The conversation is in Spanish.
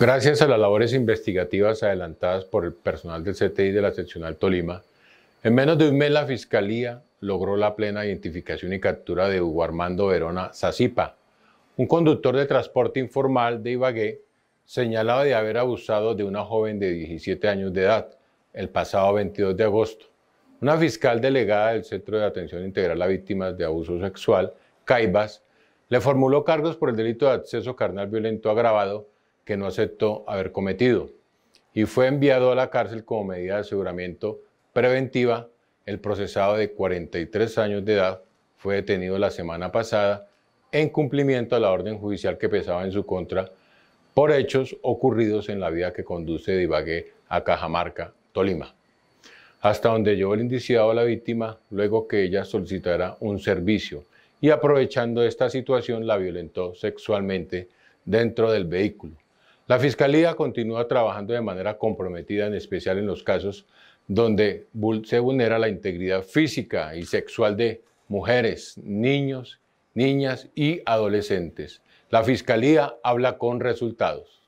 Gracias a las labores investigativas adelantadas por el personal del CTI de la seccional Tolima, en menos de un mes la Fiscalía logró la plena identificación y captura de Hugo Armando Verona Zazipa, un conductor de transporte informal de Ibagué señalado de haber abusado de una joven de 17 años de edad el pasado 22 de agosto. Una fiscal delegada del Centro de Atención Integral a Víctimas de Abuso Sexual, CAIBAS, le formuló cargos por el delito de acceso carnal violento agravado no aceptó haber cometido y fue enviado a la cárcel como medida de aseguramiento preventiva. El procesado de 43 años de edad fue detenido la semana pasada en cumplimiento a la orden judicial que pesaba en su contra por hechos ocurridos en la vía que conduce de Ibagué a Cajamarca, Tolima. Hasta donde llegó el indiciado a la víctima luego que ella solicitara un servicio y aprovechando esta situación la violentó sexualmente dentro del vehículo. La Fiscalía continúa trabajando de manera comprometida, en especial en los casos donde se vulnera la integridad física y sexual de mujeres, niños, niñas y adolescentes. La Fiscalía habla con resultados.